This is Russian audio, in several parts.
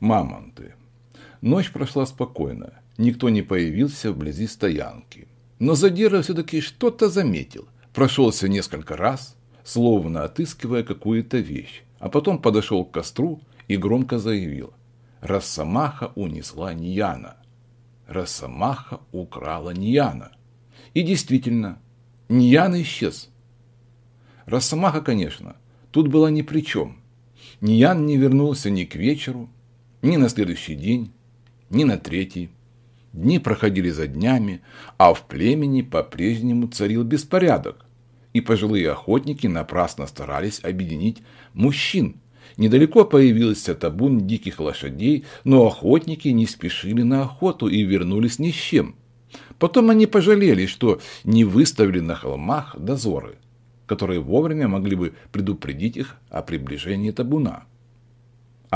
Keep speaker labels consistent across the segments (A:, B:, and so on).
A: мамонты. Ночь прошла спокойно, никто не появился вблизи стоянки. Но задира все-таки что-то заметил. Прошелся несколько раз, словно отыскивая какую-то вещь, а потом подошел к костру и громко заявил. «Росомаха унесла Ньяна». «Росомаха украла Ньяна». И действительно, Ньян исчез. Росомаха, конечно, тут была ни при чем. Ньян не вернулся ни к вечеру, ни на следующий день, ни на третий. Дни проходили за днями, а в племени по-прежнему царил беспорядок, и пожилые охотники напрасно старались объединить мужчин. Недалеко появился табун диких лошадей, но охотники не спешили на охоту и вернулись ни с чем. Потом они пожалели, что не выставили на холмах дозоры, которые вовремя могли бы предупредить их о приближении табуна.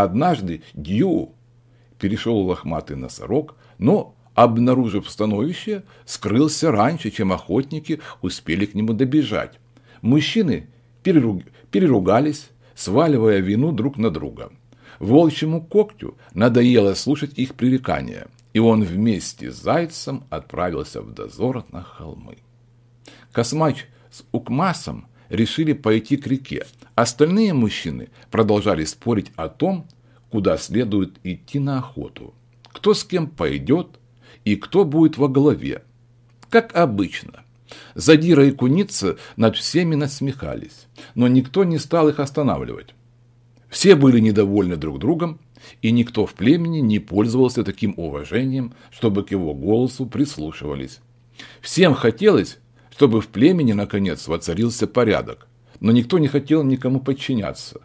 A: Однажды Дью перешел лохматый носорог, но, обнаружив становище, скрылся раньше, чем охотники успели к нему добежать. Мужчины переруг... переругались, сваливая вину друг на друга. Волчьему когтю надоело слушать их пререкания, и он вместе с зайцем отправился в дозор на холмы. Космач с Укмасом решили пойти к реке, Остальные мужчины продолжали спорить о том, куда следует идти на охоту, кто с кем пойдет и кто будет во главе. Как обычно, Задира и Куница над всеми насмехались, но никто не стал их останавливать. Все были недовольны друг другом, и никто в племени не пользовался таким уважением, чтобы к его голосу прислушивались. Всем хотелось, чтобы в племени, наконец, воцарился порядок, но никто не хотел никому подчиняться.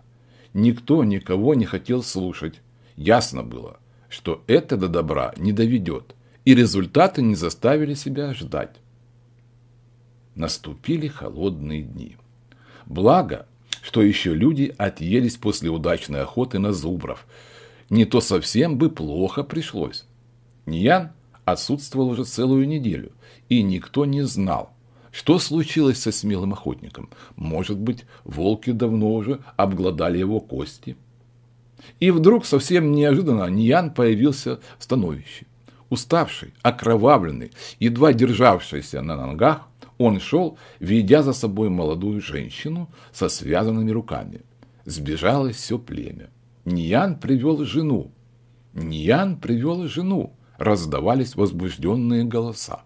A: Никто никого не хотел слушать. Ясно было, что это до добра не доведет, и результаты не заставили себя ждать. Наступили холодные дни. Благо, что еще люди отъелись после удачной охоты на зубров. Не то совсем бы плохо пришлось. Ньян отсутствовал уже целую неделю, и никто не знал, что случилось со смелым охотником? Может быть, волки давно уже обглодали его кости? И вдруг, совсем неожиданно, Ньян появился в становище. Уставший, окровавленный, едва державшийся на ногах, он шел, ведя за собой молодую женщину со связанными руками. Сбежало все племя. Ньян привел жену. Ньян привел жену. Раздавались возбужденные голоса.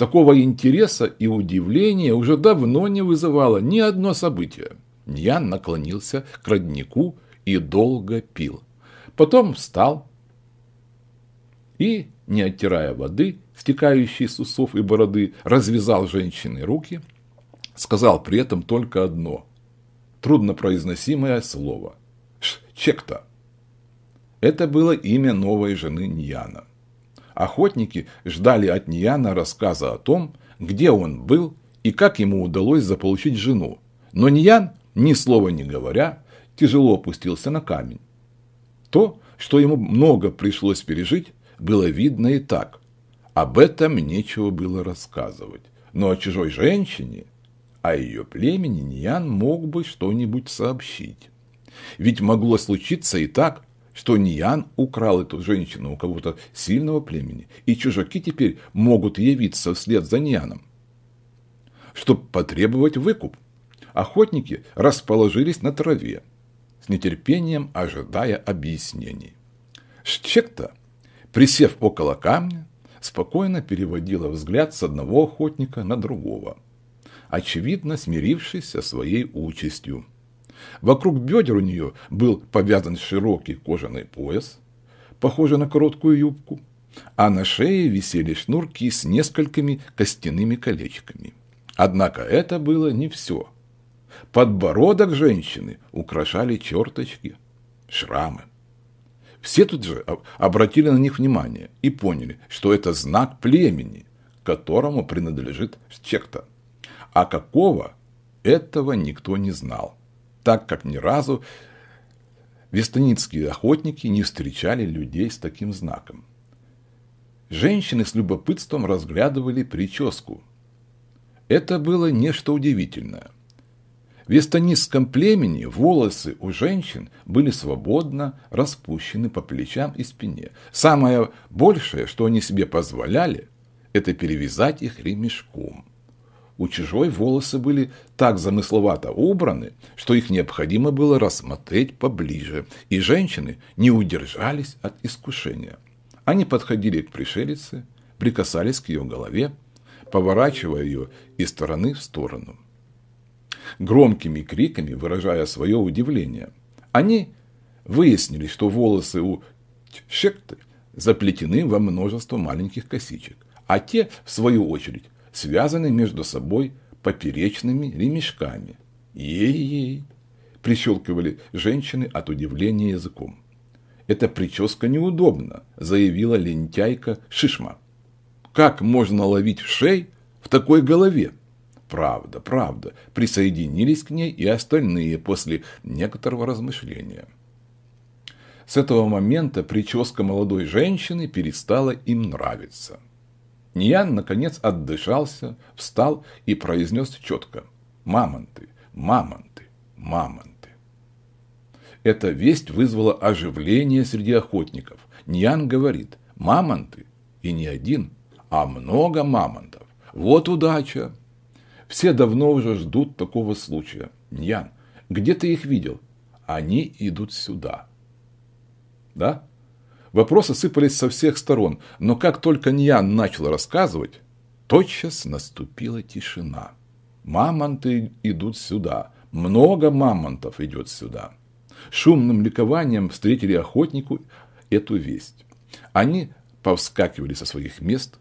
A: Такого интереса и удивления уже давно не вызывало ни одно событие. Я наклонился к роднику и долго пил. Потом встал и, не оттирая воды, стекающей с усов и бороды, развязал женщине руки, сказал при этом только одно труднопроизносимое слово чекта. Это было имя новой жены Ньяна. Охотники ждали от Нияна рассказа о том, где он был и как ему удалось заполучить жену. Но Ниян, ни слова не говоря, тяжело опустился на камень. То, что ему много пришлось пережить, было видно и так. Об этом нечего было рассказывать. Но о чужой женщине, о ее племени Ниян мог бы что-нибудь сообщить. Ведь могло случиться и так, что Ньян украл эту женщину у кого-то сильного племени, и чужаки теперь могут явиться вслед за Ньяном, чтобы потребовать выкуп. Охотники расположились на траве, с нетерпением ожидая объяснений. Шчекта, присев около камня, спокойно переводила взгляд с одного охотника на другого, очевидно смирившись со своей участью. Вокруг бедер у нее был повязан широкий кожаный пояс, похожий на короткую юбку, а на шее висели шнурки с несколькими костяными колечками. Однако это было не все. Подбородок женщины украшали черточки, шрамы. Все тут же обратили на них внимание и поняли, что это знак племени, которому принадлежит Чекта. А какого, этого никто не знал так как ни разу вестоницкие охотники не встречали людей с таким знаком. Женщины с любопытством разглядывали прическу. Это было нечто удивительное. В вестонистском племени волосы у женщин были свободно распущены по плечам и спине. Самое большее, что они себе позволяли, это перевязать их ремешком у чужой волосы были так замысловато убраны, что их необходимо было рассмотреть поближе, и женщины не удержались от искушения. Они подходили к пришелице, прикасались к ее голове, поворачивая ее из стороны в сторону. Громкими криками выражая свое удивление, они выяснили, что волосы у Шекты заплетены во множество маленьких косичек, а те, в свою очередь, связаны между собой поперечными ремешками. «Ей-ей!» – прищелкивали женщины от удивления языком. «Эта прическа неудобна», – заявила лентяйка Шишма. «Как можно ловить шей в такой голове?» «Правда, правда», – присоединились к ней и остальные после некоторого размышления. С этого момента прическа молодой женщины перестала им нравиться. Ниян, наконец, отдышался, встал и произнес четко «Мамонты, мамонты, мамонты». Эта весть вызвала оживление среди охотников. Ньян говорит «Мамонты, и не один, а много мамонтов. Вот удача!» Все давно уже ждут такого случая. Ньян, где ты их видел? Они идут сюда. Да? Вопросы сыпались со всех сторон, но как только Ньян начал рассказывать, тотчас наступила тишина. Мамонты идут сюда, много мамонтов идет сюда. Шумным ликованием встретили охотнику эту весть. Они повскакивали со своих мест,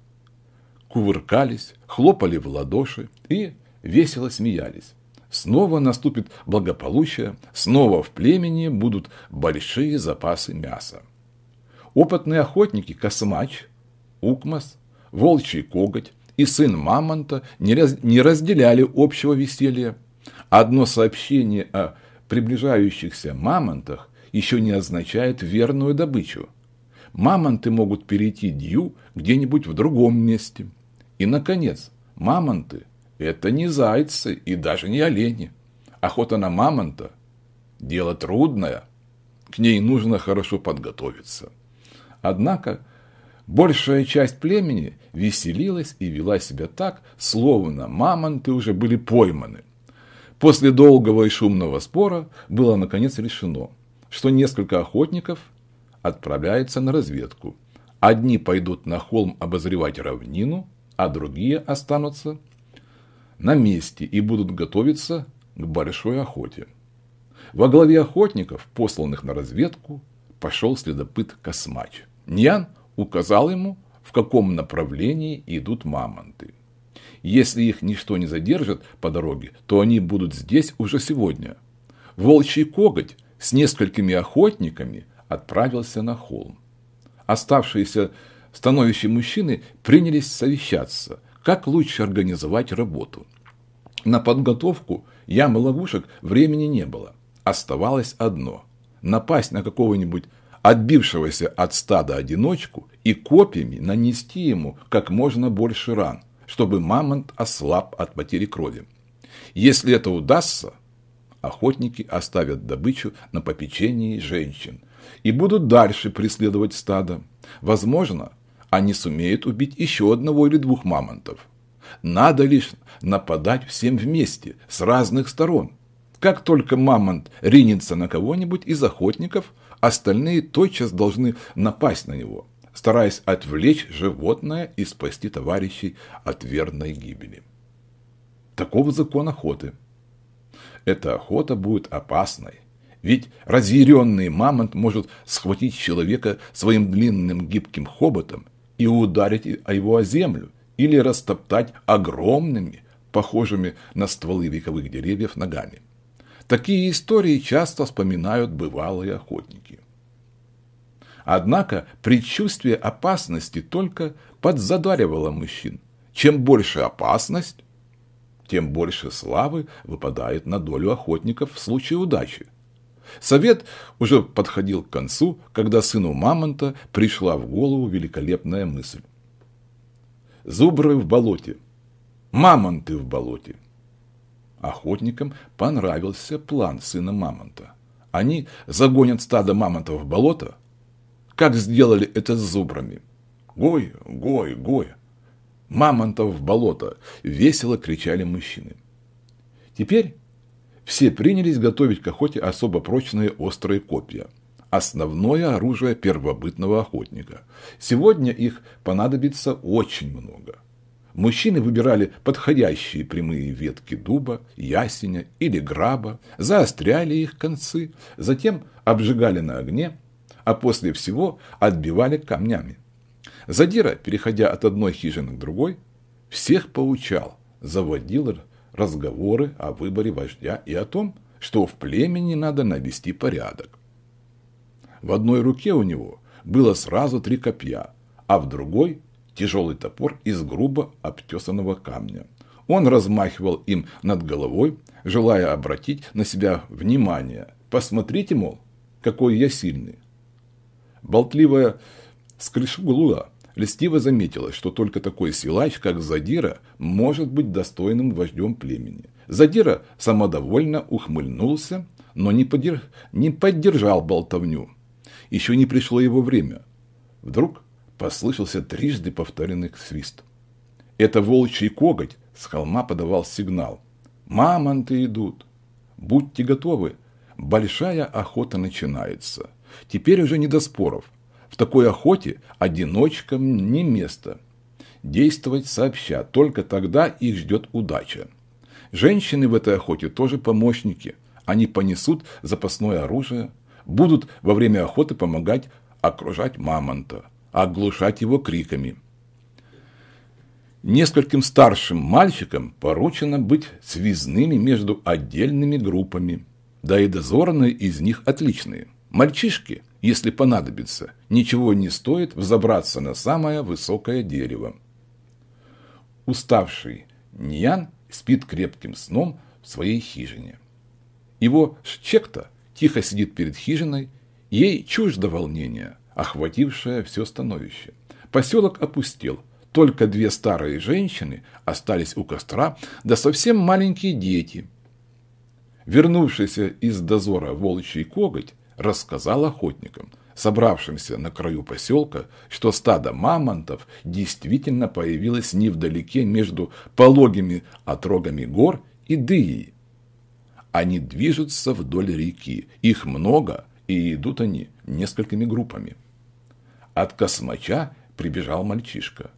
A: кувыркались, хлопали в ладоши и весело смеялись. Снова наступит благополучие, снова в племени будут большие запасы мяса. Опытные охотники Космач, Укмас, Волчий Коготь и Сын Мамонта не, раз, не разделяли общего веселья. Одно сообщение о приближающихся мамонтах еще не означает верную добычу. Мамонты могут перейти дью где-нибудь в другом месте. И, наконец, мамонты – это не зайцы и даже не олени. Охота на мамонта – дело трудное, к ней нужно хорошо подготовиться. Однако большая часть племени веселилась и вела себя так, словно мамонты уже были пойманы. После долгого и шумного спора было наконец решено, что несколько охотников отправляются на разведку. Одни пойдут на холм обозревать равнину, а другие останутся на месте и будут готовиться к большой охоте. Во главе охотников, посланных на разведку, пошел следопыт Космач. Ньян указал ему, в каком направлении идут мамонты. Если их ничто не задержит по дороге, то они будут здесь уже сегодня. Волчий коготь с несколькими охотниками отправился на холм. Оставшиеся становящие мужчины принялись совещаться, как лучше организовать работу. На подготовку ямы ловушек времени не было. Оставалось одно – напасть на какого-нибудь отбившегося от стада одиночку и копьями нанести ему как можно больше ран, чтобы мамонт ослаб от потери крови. Если это удастся, охотники оставят добычу на попечении женщин и будут дальше преследовать стадо. Возможно, они сумеют убить еще одного или двух мамонтов. Надо лишь нападать всем вместе, с разных сторон, как только мамонт ринется на кого-нибудь из охотников, остальные тотчас должны напасть на него, стараясь отвлечь животное и спасти товарищей от верной гибели. Таков закон охоты. Эта охота будет опасной, ведь разъяренный мамонт может схватить человека своим длинным гибким хоботом и ударить его о землю, или растоптать огромными, похожими на стволы вековых деревьев ногами. Такие истории часто вспоминают бывалые охотники. Однако предчувствие опасности только подзадаривало мужчин. Чем больше опасность, тем больше славы выпадает на долю охотников в случае удачи. Совет уже подходил к концу, когда сыну Мамонта пришла в голову великолепная мысль. Зубры в болоте, мамонты в болоте. Охотникам понравился план сына мамонта. Они загонят стадо мамонтов в болото, как сделали это с зубрами. Гой, гой, гой. Мамонтов в болото, весело кричали мужчины. Теперь все принялись готовить к охоте особо прочные острые копья. Основное оружие первобытного охотника. Сегодня их понадобится очень много. Мужчины выбирали подходящие прямые ветки дуба, ясеня или граба, заостряли их концы, затем обжигали на огне, а после всего отбивали камнями. Задира, переходя от одной хижины к другой, всех поучал, заводил разговоры о выборе вождя и о том, что в племени надо навести порядок. В одной руке у него было сразу три копья, а в другой тяжелый топор из грубо обтесанного камня. Он размахивал им над головой, желая обратить на себя внимание. «Посмотрите, мол, какой я сильный!» Болтливая скрышугула лестиво заметила, что только такой силач, как Задира, может быть достойным вождем племени. Задира самодовольно ухмыльнулся, но не, подер... не поддержал болтовню. Еще не пришло его время. Вдруг послышался трижды повторенный свист. Это волчий коготь с холма подавал сигнал. «Мамонты идут! Будьте готовы! Большая охота начинается! Теперь уже не до споров. В такой охоте одиночкам не место. Действовать сообща, только тогда их ждет удача. Женщины в этой охоте тоже помощники. Они понесут запасное оружие, будут во время охоты помогать окружать мамонта, оглушать его криками. Нескольким старшим мальчикам поручено быть связными между отдельными группами, да и дозорные из них отличные. Мальчишки, если понадобится, ничего не стоит взобраться на самое высокое дерево. Уставший Ньян спит крепким сном в своей хижине. Его шчекта тихо сидит перед хижиной, ей чуждо волнение охватившая все становище. Поселок опустел. Только две старые женщины остались у костра, да совсем маленькие дети. Вернувшийся из дозора волчий коготь рассказал охотникам, собравшимся на краю поселка, что стадо мамонтов действительно появилось невдалеке между пологими отрогами гор и дыей. Они движутся вдоль реки, их много, и идут они несколькими группами. От космача прибежал мальчишка.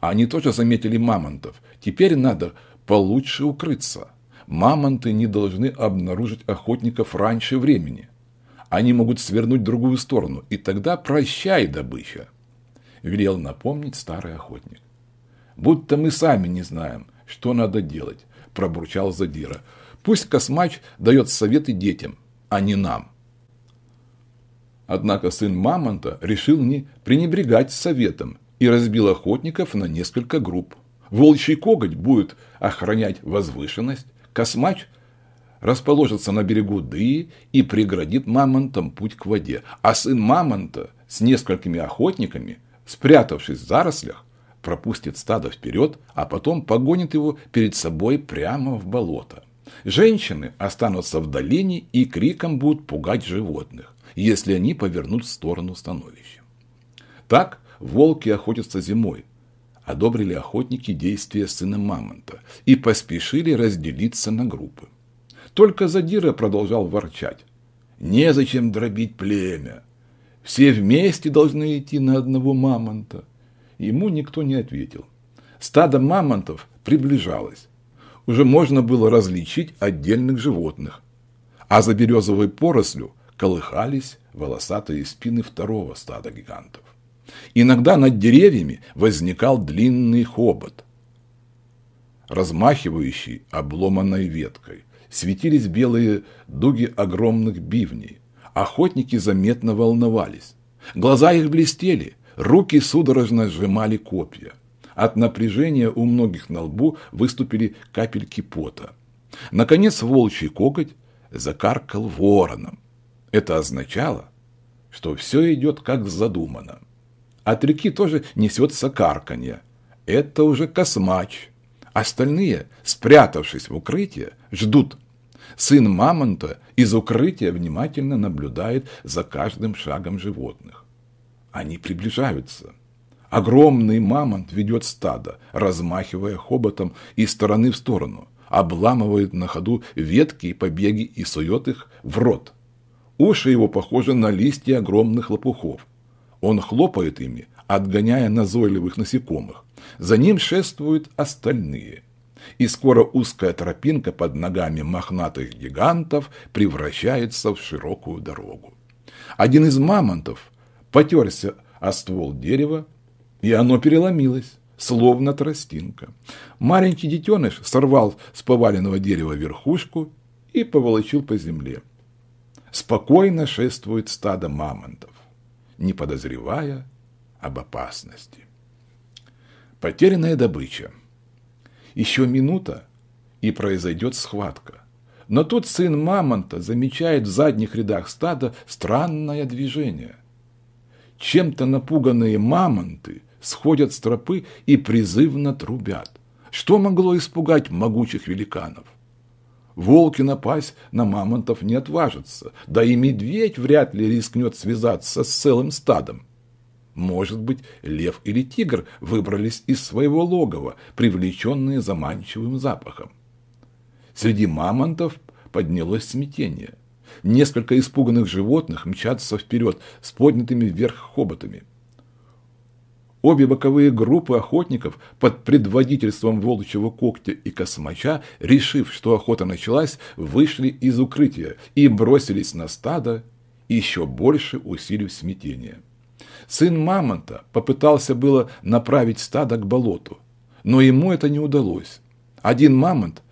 A: Они тоже заметили мамонтов. Теперь надо получше укрыться. Мамонты не должны обнаружить охотников раньше времени. Они могут свернуть в другую сторону, и тогда прощай, добыча. Велел напомнить старый охотник. Будто мы сами не знаем, что надо делать, пробурчал Задира. Пусть космач дает советы детям, а не нам. Однако сын Мамонта решил не пренебрегать советом и разбил охотников на несколько групп. Волчий коготь будет охранять возвышенность, космач расположится на берегу Дыи и преградит мамонтам путь к воде, а сын мамонта с несколькими охотниками, спрятавшись в зарослях, пропустит стадо вперед, а потом погонит его перед собой прямо в болото. Женщины останутся в долине и криком будут пугать животных если они повернут в сторону становища. Так волки охотятся зимой. Одобрили охотники действия сына мамонта и поспешили разделиться на группы. Только Задира продолжал ворчать. «Незачем дробить племя. Все вместе должны идти на одного мамонта». Ему никто не ответил. Стадо мамонтов приближалось. Уже можно было различить отдельных животных. А за березовой порослью колыхались волосатые спины второго стада гигантов. Иногда над деревьями возникал длинный хобот, размахивающий обломанной веткой. Светились белые дуги огромных бивней. Охотники заметно волновались. Глаза их блестели, руки судорожно сжимали копья. От напряжения у многих на лбу выступили капельки пота. Наконец волчий коготь закаркал вороном. Это означало, что все идет как задумано. От реки тоже несется карканье. Это уже космач. Остальные, спрятавшись в укрытие, ждут. Сын мамонта из укрытия внимательно наблюдает за каждым шагом животных. Они приближаются. Огромный мамонт ведет стадо, размахивая хоботом из стороны в сторону, обламывает на ходу ветки и побеги и сует их в рот. Уши его похожи на листья огромных лопухов. Он хлопает ими, отгоняя назойливых насекомых. За ним шествуют остальные. И скоро узкая тропинка под ногами мохнатых гигантов превращается в широкую дорогу. Один из мамонтов потерся о ствол дерева, и оно переломилось, словно тростинка. Маленький детеныш сорвал с поваленного дерева верхушку и поволочил по земле спокойно шествует стадо мамонтов, не подозревая об опасности. Потерянная добыча. Еще минута, и произойдет схватка. Но тут сын мамонта замечает в задних рядах стада странное движение. Чем-то напуганные мамонты сходят с тропы и призывно трубят. Что могло испугать могучих великанов? Волки напасть на мамонтов не отважатся, да и медведь вряд ли рискнет связаться с целым стадом. Может быть, лев или тигр выбрались из своего логова, привлеченные заманчивым запахом. Среди мамонтов поднялось смятение. Несколько испуганных животных мчатся вперед с поднятыми вверх хоботами – Обе боковые группы охотников под предводительством Волчьего Когтя и Космача, решив, что охота началась, вышли из укрытия и бросились на стадо, еще больше усилив смятение. Сын Мамонта попытался было направить стадо к болоту, но ему это не удалось. Один мамонт,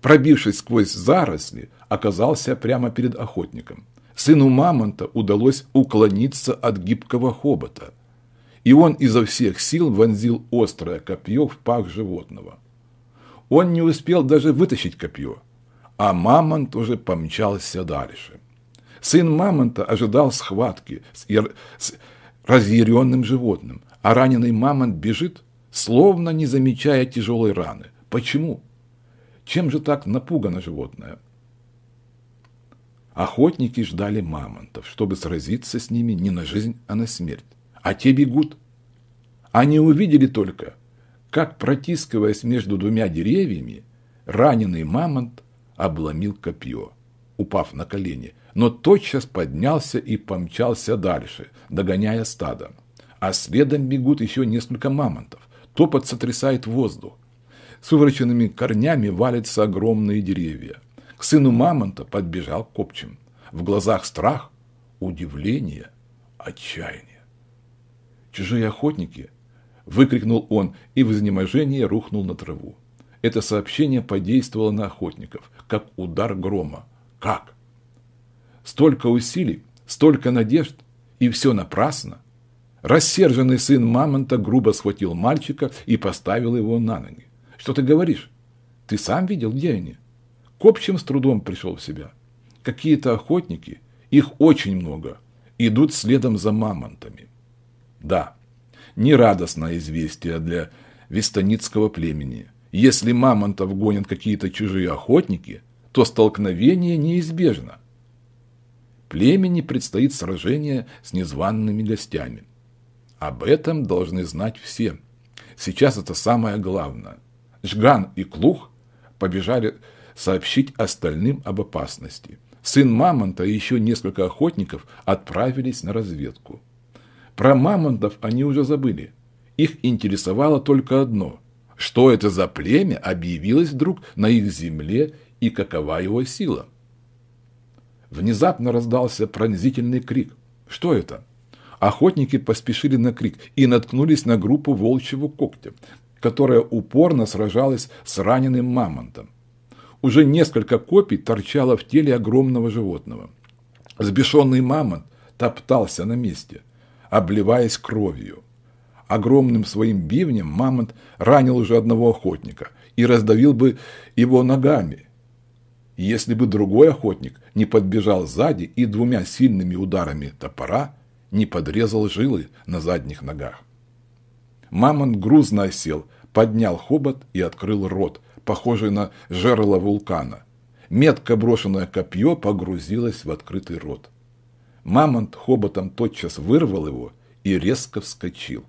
A: пробившись сквозь заросли, оказался прямо перед охотником. Сыну мамонта удалось уклониться от гибкого хобота – и он изо всех сил вонзил острое копье в пах животного. Он не успел даже вытащить копье, а мамонт уже помчался дальше. Сын мамонта ожидал схватки с, ер... с разъяренным животным, а раненый мамонт бежит, словно не замечая тяжелой раны. Почему? Чем же так напугано животное? Охотники ждали мамонтов, чтобы сразиться с ними не на жизнь, а на смерть а те бегут. Они увидели только, как, протискиваясь между двумя деревьями, раненый мамонт обломил копье, упав на колени, но тотчас поднялся и помчался дальше, догоняя стадо. А следом бегут еще несколько мамонтов. Топот сотрясает воздух. С вывороченными корнями валятся огромные деревья. К сыну мамонта подбежал копчим. В глазах страх, удивление, отчаяние чужие охотники!» – выкрикнул он и в изнеможении рухнул на траву. Это сообщение подействовало на охотников, как удар грома. Как? Столько усилий, столько надежд, и все напрасно. Рассерженный сын мамонта грубо схватил мальчика и поставил его на ноги. «Что ты говоришь? Ты сам видел, где они?» Копчим с трудом пришел в себя. Какие-то охотники, их очень много, идут следом за мамонтами. Да, нерадостное известие для вестоницкого племени. Если мамонтов гонят какие-то чужие охотники, то столкновение неизбежно. Племени предстоит сражение с незваными гостями. Об этом должны знать все. Сейчас это самое главное. Жган и Клух побежали сообщить остальным об опасности. Сын Мамонта и еще несколько охотников отправились на разведку. Про мамонтов они уже забыли. Их интересовало только одно – что это за племя объявилось вдруг на их земле и какова его сила? Внезапно раздался пронзительный крик. Что это? Охотники поспешили на крик и наткнулись на группу волчьего когтя, которая упорно сражалась с раненым мамонтом. Уже несколько копий торчало в теле огромного животного. Сбешенный мамонт топтался на месте – обливаясь кровью. Огромным своим бивнем мамонт ранил уже одного охотника и раздавил бы его ногами, если бы другой охотник не подбежал сзади и двумя сильными ударами топора не подрезал жилы на задних ногах. Мамонт грузно осел, поднял хобот и открыл рот, похожий на жерло вулкана. Метко брошенное копье погрузилось в открытый рот. Мамонт хоботом тотчас вырвал его и резко вскочил.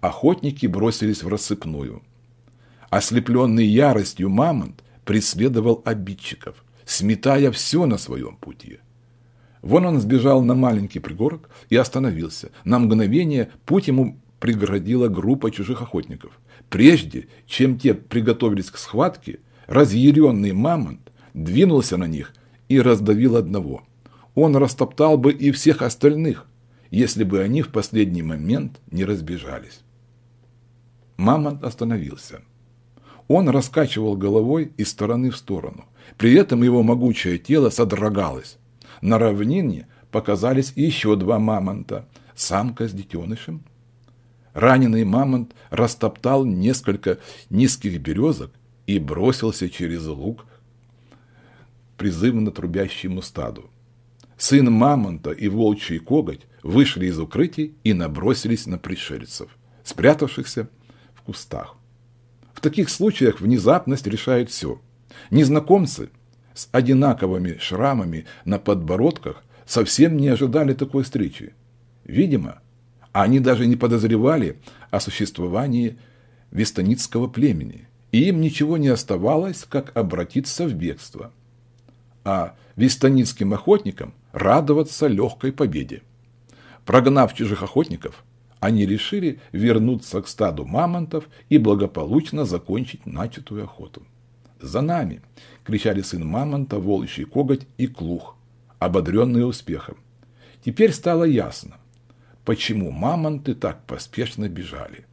A: Охотники бросились в рассыпную. Ослепленный яростью мамонт преследовал обидчиков, сметая все на своем пути. Вон он сбежал на маленький пригорок и остановился. На мгновение путь ему преградила группа чужих охотников. Прежде, чем те приготовились к схватке, разъяренный мамонт двинулся на них и раздавил одного – он растоптал бы и всех остальных, если бы они в последний момент не разбежались. Мамонт остановился. Он раскачивал головой из стороны в сторону. При этом его могучее тело содрогалось. На равнине показались еще два мамонта, самка с детенышем. Раненый мамонт растоптал несколько низких березок и бросился через луг призывно трубящему стаду сын Мамонта и волчий коготь вышли из укрытий и набросились на пришельцев, спрятавшихся в кустах. В таких случаях внезапность решает все. Незнакомцы с одинаковыми шрамами на подбородках совсем не ожидали такой встречи. Видимо, они даже не подозревали о существовании вестоницкого племени, и им ничего не оставалось, как обратиться в бегство. А вестоницким охотникам радоваться легкой победе. Прогнав чужих охотников, они решили вернуться к стаду мамонтов и благополучно закончить начатую охоту. «За нами!» – кричали сын мамонта, волчий коготь и клух, ободренные успехом. Теперь стало ясно, почему мамонты так поспешно бежали.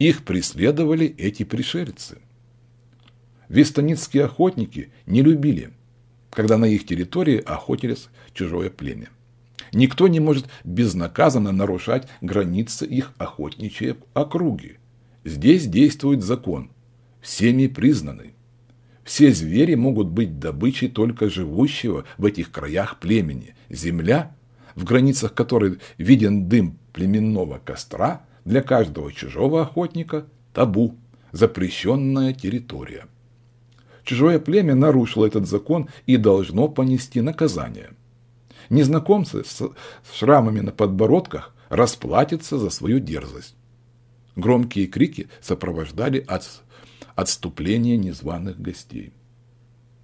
A: Их преследовали эти пришельцы. Вестоницкие охотники не любили когда на их территории охотились чужое племя. Никто не может безнаказанно нарушать границы их охотничьей округи. Здесь действует закон, всеми признанный. Все звери могут быть добычей только живущего в этих краях племени. Земля, в границах которой виден дым племенного костра, для каждого чужого охотника – табу, запрещенная территория. Чужое племя нарушило этот закон и должно понести наказание. Незнакомцы с шрамами на подбородках расплатятся за свою дерзость. Громкие крики сопровождали отступление незваных гостей.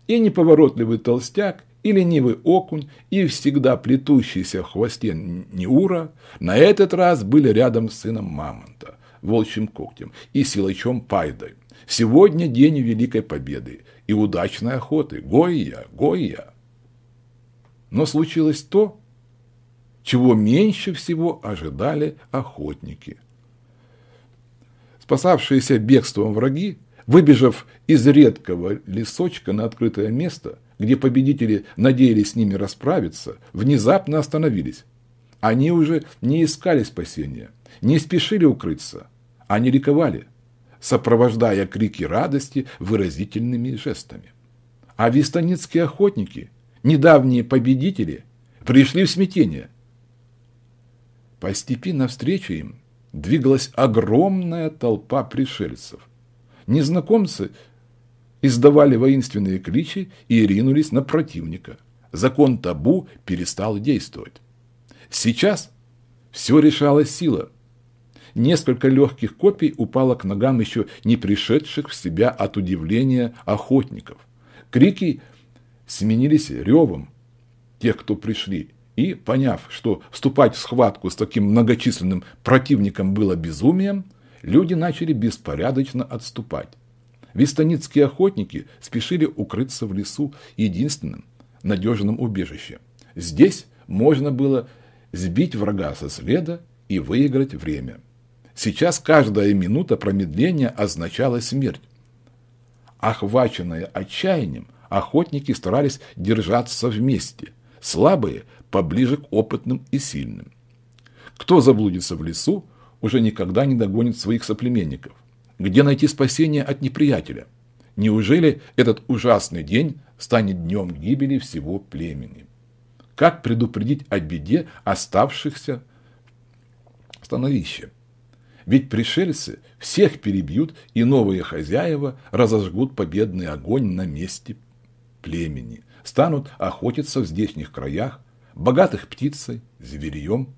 A: И неповоротливый толстяк, и ленивый окунь, и всегда плетущийся в хвосте Неура на этот раз были рядом с сыном Мамонта, волчьим когтем и силачом Пайдой. Сегодня день Великой Победы и удачной охоты. Гойя, Гойя. Но случилось то, чего меньше всего ожидали охотники. Спасавшиеся бегством враги, выбежав из редкого лесочка на открытое место, где победители надеялись с ними расправиться, внезапно остановились. Они уже не искали спасения, не спешили укрыться, они а ликовали – сопровождая крики радости выразительными жестами. А вестоницкие охотники, недавние победители, пришли в смятение. Постепенно встречу им двигалась огромная толпа пришельцев. Незнакомцы издавали воинственные кличи и ринулись на противника. Закон табу перестал действовать. Сейчас все решала сила – Несколько легких копий упало к ногам еще не пришедших в себя от удивления охотников. Крики сменились ревом тех, кто пришли, и, поняв, что вступать в схватку с таким многочисленным противником было безумием, люди начали беспорядочно отступать. Вестоницкие охотники спешили укрыться в лесу единственным надежным убежищем. Здесь можно было сбить врага со следа и выиграть время. Сейчас каждая минута промедления означала смерть. Охваченные отчаянием, охотники старались держаться вместе, слабые – поближе к опытным и сильным. Кто заблудится в лесу, уже никогда не догонит своих соплеменников. Где найти спасение от неприятеля? Неужели этот ужасный день станет днем гибели всего племени? Как предупредить о беде оставшихся в становище? Ведь пришельцы всех перебьют, и новые хозяева разожгут победный огонь на месте племени, станут охотиться в здешних краях, богатых птицей, зверьем.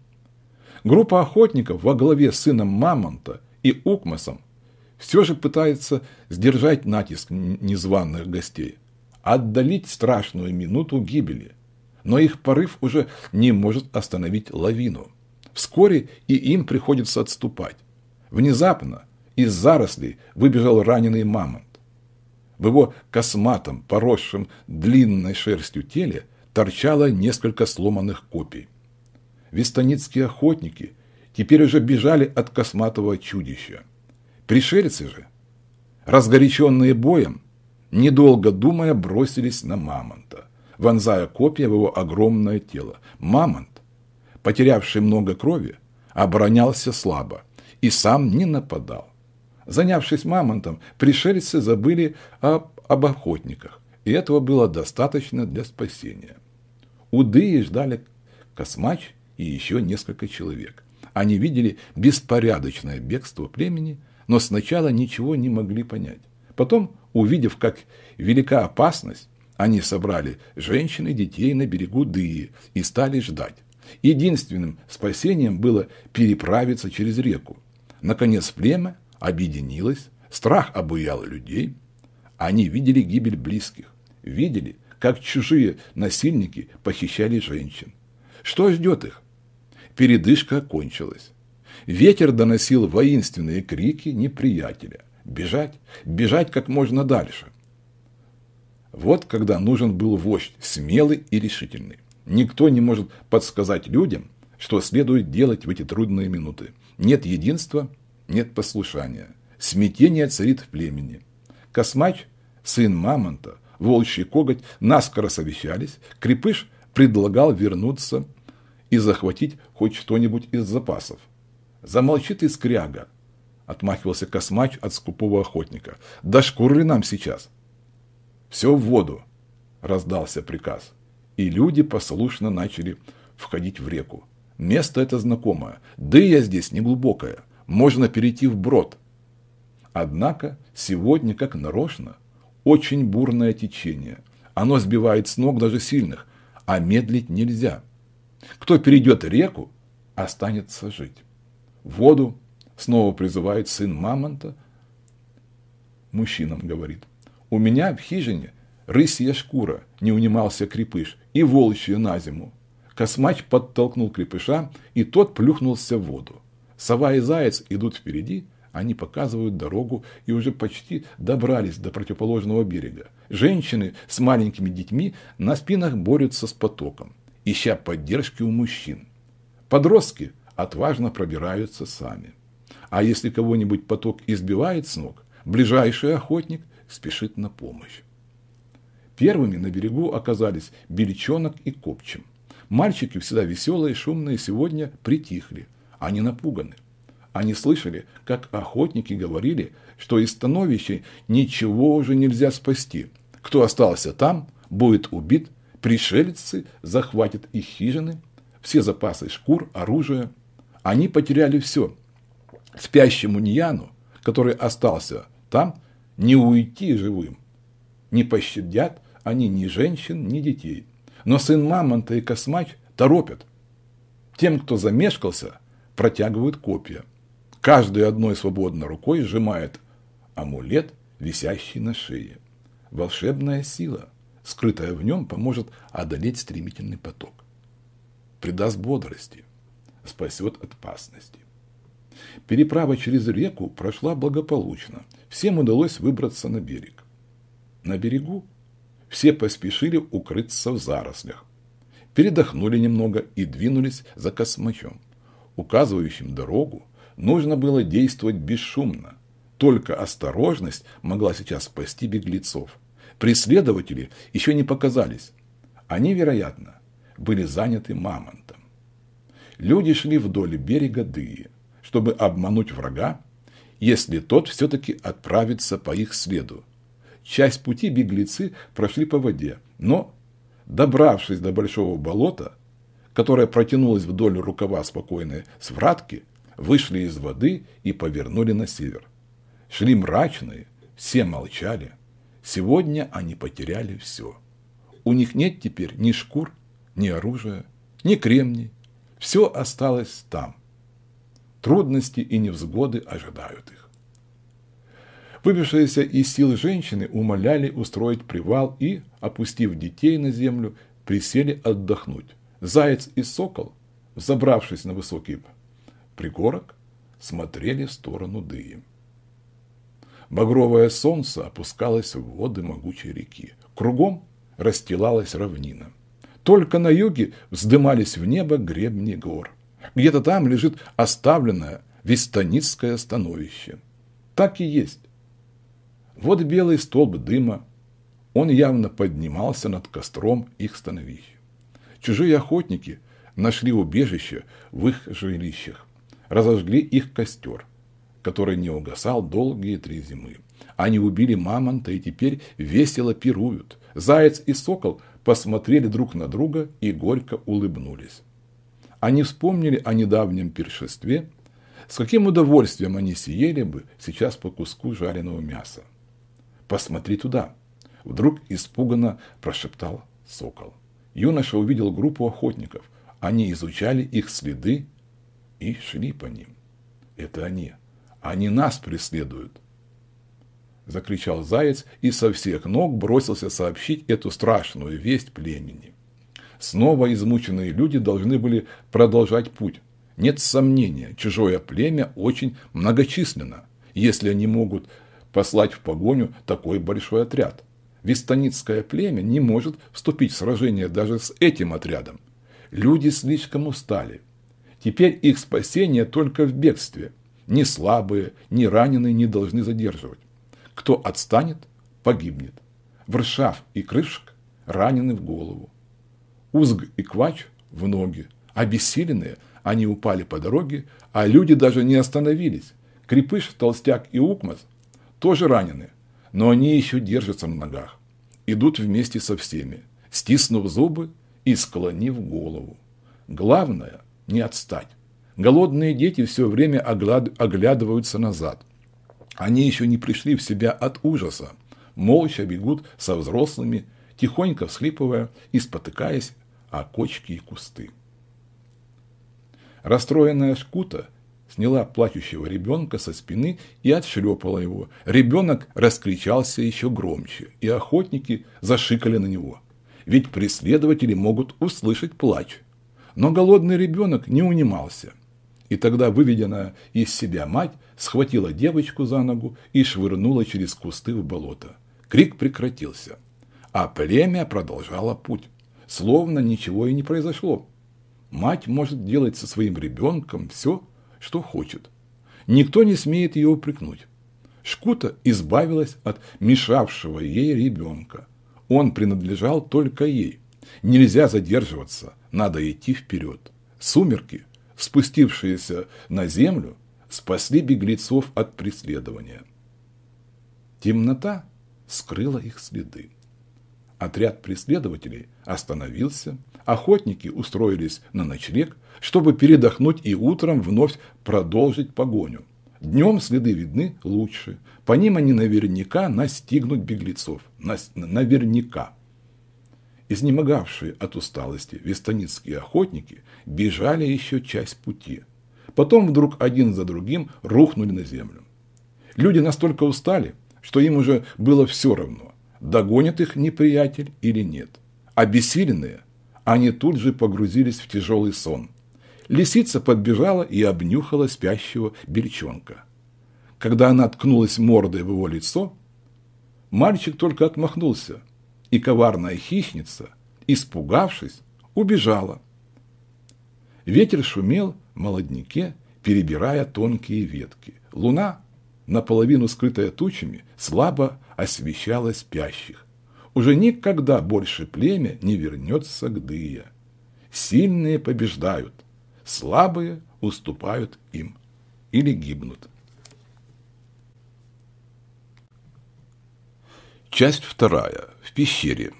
A: Группа охотников во главе с сыном Мамонта и Укмасом все же пытается сдержать натиск незваных гостей, отдалить страшную минуту гибели. Но их порыв уже не может остановить лавину. Вскоре и им приходится отступать. Внезапно из зарослей выбежал раненый мамонт. В его косматом, поросшем длинной шерстью теле торчало несколько сломанных копий. Вестоницкие охотники теперь уже бежали от косматого чудища. Пришельцы же, разгоряченные боем, недолго думая, бросились на мамонта, вонзая копья в его огромное тело. Мамонт, потерявший много крови, оборонялся слабо, и сам не нападал. Занявшись мамонтом, пришельцы забыли об, об охотниках, и этого было достаточно для спасения. У дыи ждали космач и еще несколько человек. Они видели беспорядочное бегство племени, но сначала ничего не могли понять. Потом, увидев, как велика опасность, они собрали женщин и детей на берегу Дыи и стали ждать. Единственным спасением было переправиться через реку. Наконец племя объединилось, страх обуял людей. Они видели гибель близких, видели, как чужие насильники похищали женщин. Что ждет их? Передышка кончилась. Ветер доносил воинственные крики неприятеля. Бежать, бежать как можно дальше. Вот когда нужен был вождь, смелый и решительный. Никто не может подсказать людям, что следует делать в эти трудные минуты. Нет единства, нет послушания. Смятение царит в племени. Космач, сын Мамонта, волчий коготь наскоро совещались. Крепыш предлагал вернуться и захватить хоть что-нибудь из запасов. «Замолчи ты, скряга!» – отмахивался космач от скупого охотника. «Да шкуры нам сейчас?» «Все в воду!» – раздался приказ. И люди послушно начали входить в реку. Место это знакомое, да и я здесь неглубокое, можно перейти вброд. Однако сегодня, как нарочно, очень бурное течение. Оно сбивает с ног даже сильных, а медлить нельзя. Кто перейдет реку, останется жить. Воду снова призывает сын мамонта, мужчинам говорит. У меня в хижине рысья шкура, не унимался крепыш, и волчья на зиму. Космач подтолкнул крепыша, и тот плюхнулся в воду. Сова и заяц идут впереди, они показывают дорогу и уже почти добрались до противоположного берега. Женщины с маленькими детьми на спинах борются с потоком, ища поддержки у мужчин. Подростки отважно пробираются сами. А если кого-нибудь поток избивает с ног, ближайший охотник спешит на помощь. Первыми на берегу оказались Бельчонок и Копчим. Мальчики, всегда веселые, шумные, сегодня притихли. Они напуганы. Они слышали, как охотники говорили, что из становища ничего уже нельзя спасти. Кто остался там, будет убит, пришельцы захватят их хижины, все запасы шкур, оружия. Они потеряли все. Спящему Нияну, который остался там, не уйти живым. Не пощадят они ни женщин, ни детей. Но сын Мамонта и Космач торопят. Тем, кто замешкался, протягивают копья. Каждый одной свободной рукой сжимает амулет, висящий на шее. Волшебная сила, скрытая в нем, поможет одолеть стремительный поток. Придаст бодрости, спасет от опасности. Переправа через реку прошла благополучно. Всем удалось выбраться на берег. На берегу все поспешили укрыться в зарослях. Передохнули немного и двинулись за космачом. Указывающим дорогу нужно было действовать бесшумно. Только осторожность могла сейчас спасти беглецов. Преследователи еще не показались. Они, вероятно, были заняты мамонтом. Люди шли вдоль берега Дыи, чтобы обмануть врага, если тот все-таки отправится по их следу. Часть пути беглецы прошли по воде, но, добравшись до большого болота, которое протянулось вдоль рукава спокойной свратки, вышли из воды и повернули на север. Шли мрачные, все молчали. Сегодня они потеряли все. У них нет теперь ни шкур, ни оружия, ни кремний. Все осталось там. Трудности и невзгоды ожидают их. Выбившиеся из сил женщины умоляли устроить привал и, опустив детей на землю, присели отдохнуть. Заяц и сокол, забравшись на высокий пригорок, смотрели в сторону дыи. Багровое солнце опускалось в воды могучей реки. Кругом расстилалась равнина. Только на юге вздымались в небо гребни гор. Где-то там лежит оставленное вестоницкое становище. Так и есть. Вот белый столб дыма. Он явно поднимался над костром их становищ. Чужие охотники нашли убежище в их жилищах. Разожгли их костер, который не угасал долгие три зимы. Они убили мамонта и теперь весело пируют. Заяц и сокол посмотрели друг на друга и горько улыбнулись. Они вспомнили о недавнем пиршестве, с каким удовольствием они съели бы сейчас по куску жареного мяса посмотри туда!» Вдруг испуганно прошептал сокол. Юноша увидел группу охотников. Они изучали их следы и шли по ним. «Это они! Они нас преследуют!» Закричал заяц и со всех ног бросился сообщить эту страшную весть племени. Снова измученные люди должны были продолжать путь. Нет сомнения, чужое племя очень многочисленно. Если они могут послать в погоню такой большой отряд. Вестоницкое племя не может вступить в сражение даже с этим отрядом. Люди слишком устали. Теперь их спасение только в бегстве. Ни слабые, ни раненые не должны задерживать. Кто отстанет, погибнет. Вршав и Крышек ранены в голову. Узг и Квач в ноги. Обессиленные они упали по дороге, а люди даже не остановились. Крепыш, Толстяк и Укмас – тоже ранены, но они еще держатся на ногах, идут вместе со всеми, стиснув зубы и склонив голову. Главное – не отстать. Голодные дети все время оглядываются назад. Они еще не пришли в себя от ужаса, молча бегут со взрослыми, тихонько всхлипывая и спотыкаясь о кочки и кусты. Расстроенная шкута сняла плачущего ребенка со спины и отшлепала его. Ребенок раскричался еще громче, и охотники зашикали на него. Ведь преследователи могут услышать плач. Но голодный ребенок не унимался. И тогда выведенная из себя мать схватила девочку за ногу и швырнула через кусты в болото. Крик прекратился, а племя продолжало путь, словно ничего и не произошло. Мать может делать со своим ребенком все, что хочет. Никто не смеет ее упрекнуть. Шкута избавилась от мешавшего ей ребенка. Он принадлежал только ей. Нельзя задерживаться, надо идти вперед. Сумерки, спустившиеся на землю, спасли беглецов от преследования. Темнота скрыла их следы. Отряд преследователей остановился, охотники устроились на ночлег, чтобы передохнуть и утром вновь продолжить погоню. Днем следы видны лучше, по ним они наверняка настигнут беглецов. Нас... Наверняка. Изнемогавшие от усталости вестоницкие охотники бежали еще часть пути. Потом вдруг один за другим рухнули на землю. Люди настолько устали, что им уже было все равно, догонит их неприятель или нет. Обессиленные, они тут же погрузились в тяжелый сон – Лисица подбежала и обнюхала спящего бельчонка. Когда она ткнулась мордой в его лицо, мальчик только отмахнулся, и коварная хищница, испугавшись, убежала. Ветер шумел в молоднике, перебирая тонкие ветки. Луна, наполовину скрытая тучами, слабо освещала спящих. Уже никогда больше племя не вернется к Дыя. Сильные побеждают, слабые уступают им или гибнут. Часть вторая. В пещере.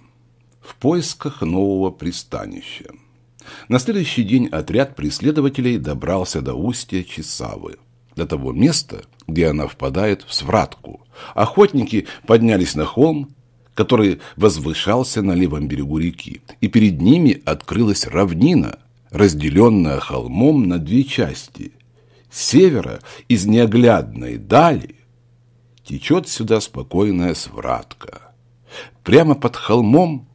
A: В поисках нового пристанища. На следующий день отряд преследователей добрался до устья Чесавы, до того места, где она впадает в свратку. Охотники поднялись на холм, который возвышался на левом берегу реки, и перед ними открылась равнина – разделенная холмом на две части. С севера, из неоглядной дали, течет сюда спокойная свратка. Прямо под холмом,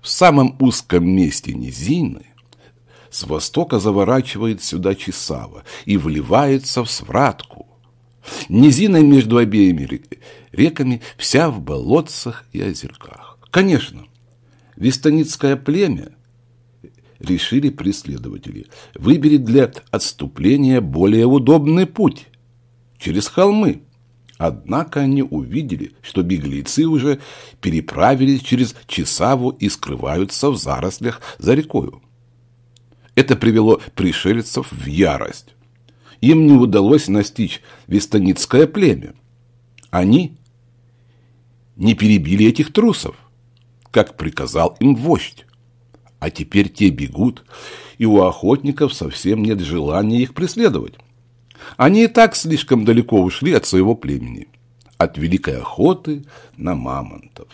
A: в самом узком месте низины, с востока заворачивает сюда Чесава и вливается в свратку. Низина между обеими реками вся в болотцах и озерках. Конечно, вестоницкое племя решили преследователи, выберет для отступления более удобный путь – через холмы. Однако они увидели, что беглецы уже переправились через Чесаву и скрываются в зарослях за рекою. Это привело пришельцев в ярость. Им не удалось настичь вестоницкое племя. Они не перебили этих трусов, как приказал им вождь. А теперь те бегут, и у охотников совсем нет желания их преследовать. Они и так слишком далеко ушли от своего племени, от великой охоты на мамонтов.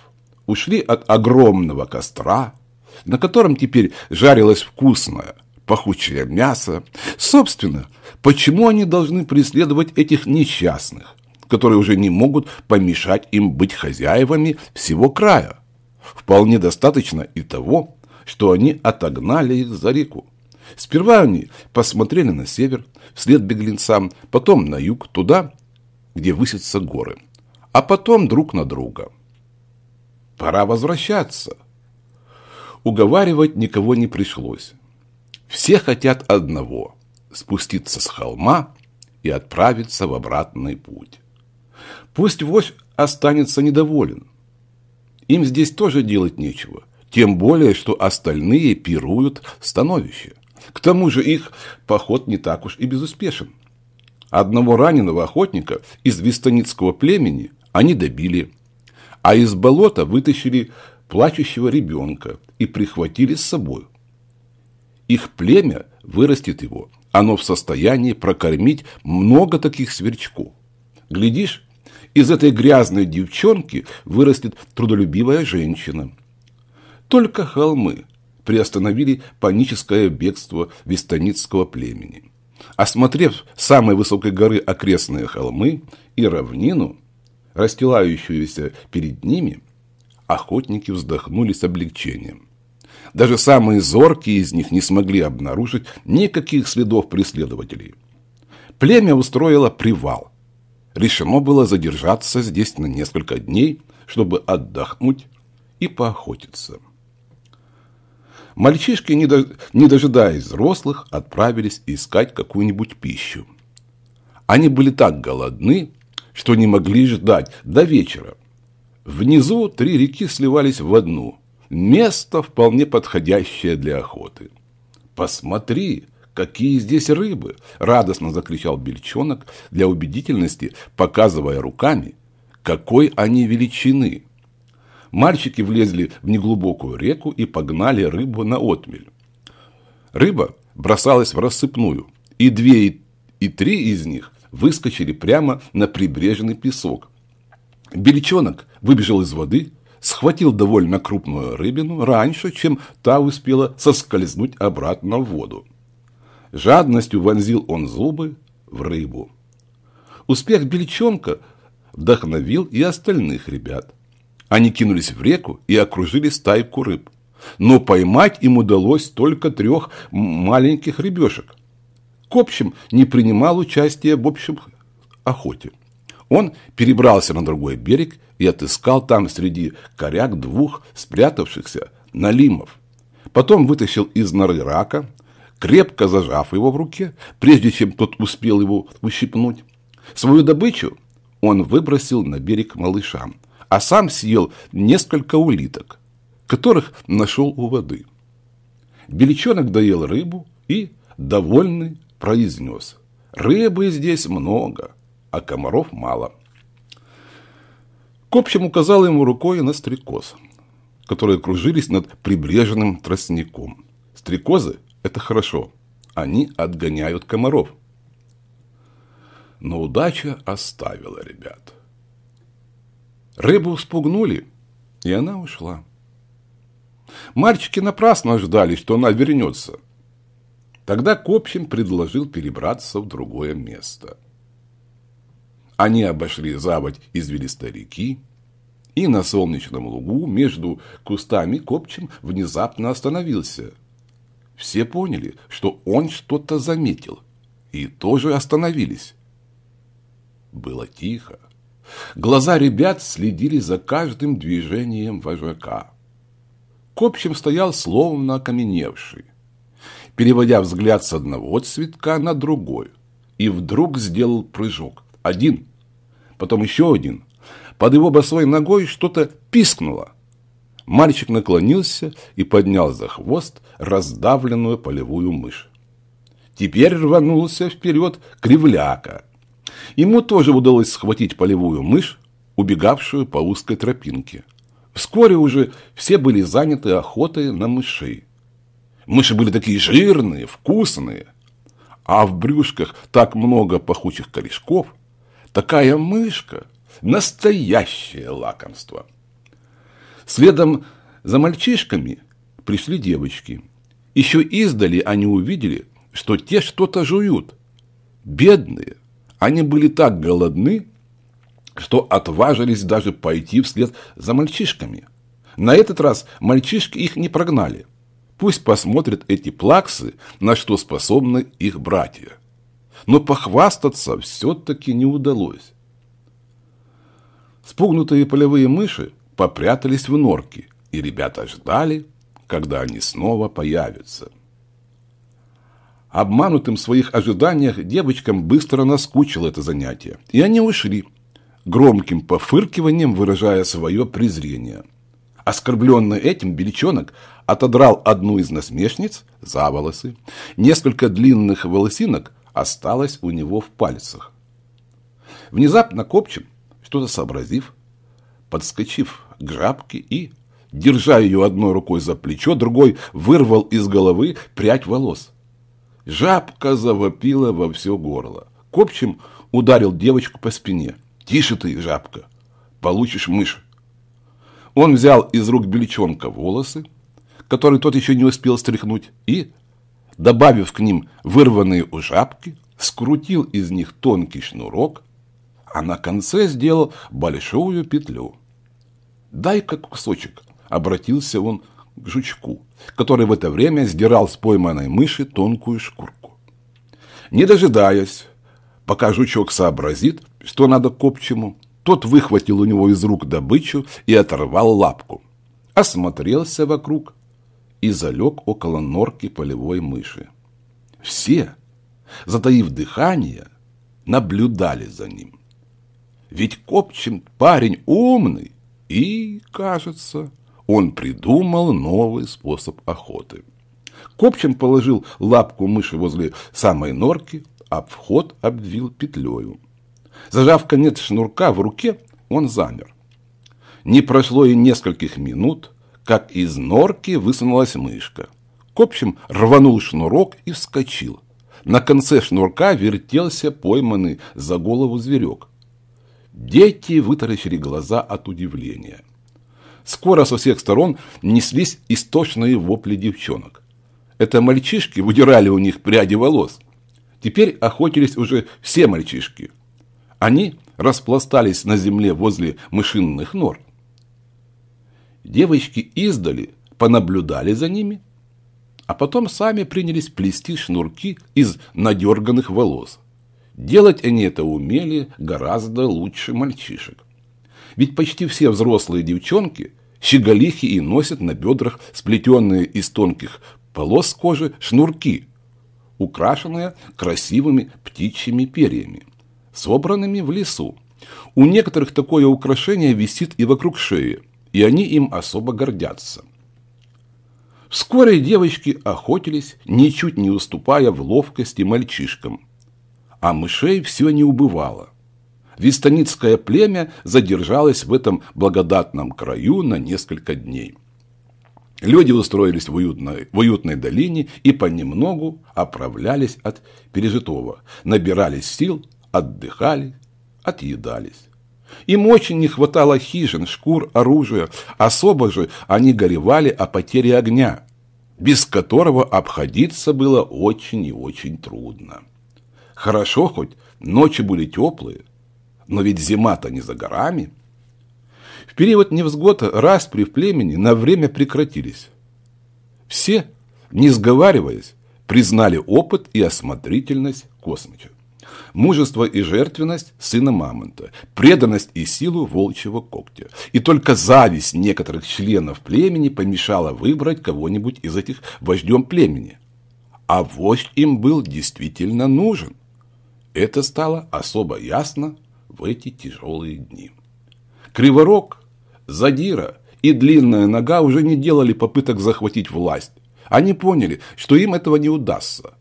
A: Ушли от огромного костра, на котором теперь жарилось вкусное, пахучее мясо. Собственно, почему они должны преследовать этих несчастных, которые уже не могут помешать им быть хозяевами всего края? Вполне достаточно и того, что они отогнали их за реку. Сперва они посмотрели на север, вслед беглецам, потом на юг, туда, где высятся горы, а потом друг на друга. Пора возвращаться. Уговаривать никого не пришлось. Все хотят одного – спуститься с холма и отправиться в обратный путь. Пусть Вось останется недоволен. Им здесь тоже делать нечего – тем более, что остальные пируют становище. К тому же их поход не так уж и безуспешен. Одного раненого охотника из вестоницкого племени они добили, а из болота вытащили плачущего ребенка и прихватили с собой. Их племя вырастет его, оно в состоянии прокормить много таких сверчков. Глядишь, из этой грязной девчонки вырастет трудолюбивая женщина – только холмы приостановили паническое бегство вестоницкого племени. Осмотрев самой высокой горы окрестные холмы и равнину, расстилающуюся перед ними, охотники вздохнули с облегчением. Даже самые зоркие из них не смогли обнаружить никаких следов преследователей. Племя устроило привал. Решено было задержаться здесь на несколько дней, чтобы отдохнуть и поохотиться. Мальчишки, не, дожидаясь взрослых, отправились искать какую-нибудь пищу. Они были так голодны, что не могли ждать до вечера. Внизу три реки сливались в одну. Место вполне подходящее для охоты. «Посмотри, какие здесь рыбы!» – радостно закричал бельчонок для убедительности, показывая руками, какой они величины – Мальчики влезли в неглубокую реку и погнали рыбу на отмель. Рыба бросалась в рассыпную, и две и три из них выскочили прямо на прибрежный песок. Бельчонок выбежал из воды, схватил довольно крупную рыбину раньше, чем та успела соскользнуть обратно в воду. Жадностью вонзил он зубы в рыбу. Успех Бельчонка вдохновил и остальных ребят – они кинулись в реку и окружили стайку рыб. Но поймать им удалось только трех маленьких рыбешек. Копчим не принимал участия в общем охоте. Он перебрался на другой берег и отыскал там среди коряк двух спрятавшихся налимов. Потом вытащил из норы рака, крепко зажав его в руке, прежде чем тот успел его ущипнуть. Свою добычу он выбросил на берег малышам – а сам съел несколько улиток, которых нашел у воды. Беличонок доел рыбу и, довольный, произнес. Рыбы здесь много, а комаров мало. Копчим указал ему рукой на стрекоз, которые кружились над прибрежным тростником. Стрекозы – это хорошо, они отгоняют комаров. Но удача оставила ребят – Рыбу спугнули, и она ушла. Мальчики напрасно ждали, что она вернется. Тогда Копчин предложил перебраться в другое место. Они обошли заводь извилистой реки, и на солнечном лугу между кустами Копчин внезапно остановился. Все поняли, что он что-то заметил, и тоже остановились. Было тихо. Глаза ребят следили за каждым движением вожака. Копчим стоял словно окаменевший, переводя взгляд с одного цветка на другой, и вдруг сделал прыжок. Один, потом еще один. Под его босой ногой что-то пискнуло. Мальчик наклонился и поднял за хвост раздавленную полевую мышь. Теперь рванулся вперед кривляка – Ему тоже удалось схватить полевую мышь, убегавшую по узкой тропинке. Вскоре уже все были заняты охотой на мышей. Мыши были такие жирные, вкусные, а в брюшках так много пахучих корешков. Такая мышка – настоящее лакомство. Следом за мальчишками пришли девочки. Еще издали они увидели, что те что-то жуют. Бедные, они были так голодны, что отважились даже пойти вслед за мальчишками. На этот раз мальчишки их не прогнали. Пусть посмотрят эти плаксы, на что способны их братья. Но похвастаться все-таки не удалось. Спугнутые полевые мыши попрятались в норки, и ребята ждали, когда они снова появятся. Обманутым в своих ожиданиях девочкам быстро наскучило это занятие, и они ушли, громким пофыркиванием выражая свое презрение. Оскорбленный этим бельчонок отодрал одну из насмешниц за волосы. Несколько длинных волосинок осталось у него в пальцах. Внезапно Копчин, что-то сообразив, подскочив к жабке и, держа ее одной рукой за плечо, другой вырвал из головы прядь волос. Жабка завопила во все горло. Копчим ударил девочку по спине. «Тише ты, жабка! Получишь мышь!» Он взял из рук бельчонка волосы, которые тот еще не успел стряхнуть, и, добавив к ним вырванные у жабки, скрутил из них тонкий шнурок, а на конце сделал большую петлю. «Дай-ка кусочек», — обратился он к жучку который в это время сдирал с пойманной мыши тонкую шкурку. Не дожидаясь, пока жучок сообразит, что надо копчему, тот выхватил у него из рук добычу и оторвал лапку. Осмотрелся вокруг и залег около норки полевой мыши. Все, затаив дыхание, наблюдали за ним. Ведь копчим парень умный и, кажется, он придумал новый способ охоты. Копчин положил лапку мыши возле самой норки, а вход обвил петлею. Зажав конец шнурка в руке, он замер. Не прошло и нескольких минут, как из норки высунулась мышка. Копчим рванул шнурок и вскочил. На конце шнурка вертелся пойманный за голову зверек. Дети вытаращили глаза от удивления – Скоро со всех сторон неслись истошные вопли девчонок. Это мальчишки выдирали у них пряди волос. Теперь охотились уже все мальчишки. Они распластались на земле возле мышинных нор. Девочки издали, понаблюдали за ними, а потом сами принялись плести шнурки из надерганных волос. Делать они это умели гораздо лучше мальчишек. Ведь почти все взрослые девчонки щеголихи и носят на бедрах сплетенные из тонких полос кожи шнурки, украшенные красивыми птичьими перьями, собранными в лесу. У некоторых такое украшение висит и вокруг шеи, и они им особо гордятся. Вскоре девочки охотились, ничуть не уступая в ловкости мальчишкам, а мышей все не убывало. Вестоницкое племя задержалось в этом благодатном краю на несколько дней. Люди устроились в уютной, в уютной долине и понемногу оправлялись от пережитого, набирались сил, отдыхали, отъедались. Им очень не хватало хижин, шкур, оружия. Особо же они горевали о потере огня, без которого обходиться было очень и очень трудно. Хорошо хоть ночи были теплые, но ведь зима-то не за горами. В период невзгод распри в племени на время прекратились. Все, не сговариваясь, признали опыт и осмотрительность космича. Мужество и жертвенность сына мамонта, преданность и силу волчьего когтя. И только зависть некоторых членов племени помешала выбрать кого-нибудь из этих вождем племени. А вождь им был действительно нужен. Это стало особо ясно в эти тяжелые дни. Криворог, Задира и длинная нога уже не делали попыток захватить власть. Они поняли, что им этого не удастся.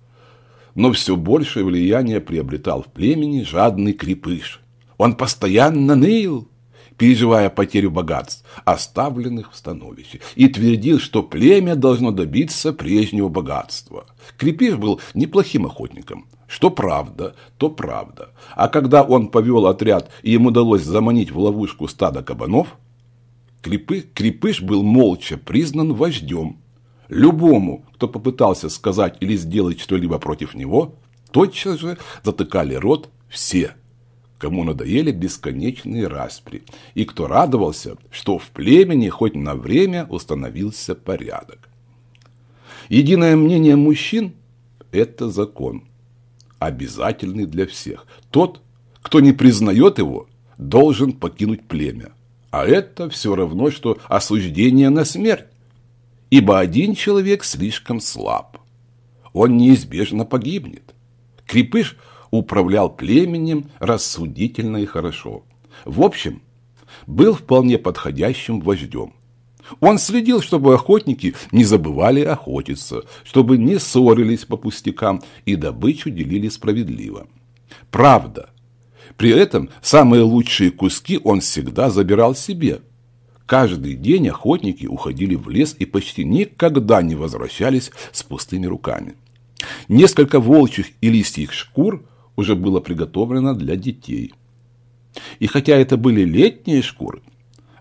A: Но все большее влияние приобретал в племени жадный крепыш. Он постоянно ныл, переживая потерю богатств, оставленных в становище, и твердил, что племя должно добиться прежнего богатства. Крепиш был неплохим охотником. Что правда, то правда. А когда он повел отряд и ему удалось заманить в ловушку стадо кабанов, Крепыш был молча признан вождем. Любому, кто попытался сказать или сделать что-либо против него, тотчас же затыкали рот все – кому надоели бесконечные распри, и кто радовался, что в племени хоть на время установился порядок. Единое мнение мужчин – это закон, обязательный для всех. Тот, кто не признает его, должен покинуть племя. А это все равно, что осуждение на смерть, ибо один человек слишком слаб. Он неизбежно погибнет. Крепыш – управлял племенем рассудительно и хорошо. В общем, был вполне подходящим вождем. Он следил, чтобы охотники не забывали охотиться, чтобы не ссорились по пустякам и добычу делили справедливо. Правда. При этом самые лучшие куски он всегда забирал себе. Каждый день охотники уходили в лес и почти никогда не возвращались с пустыми руками. Несколько волчьих и листьих шкур уже было приготовлено для детей. И хотя это были летние шкуры,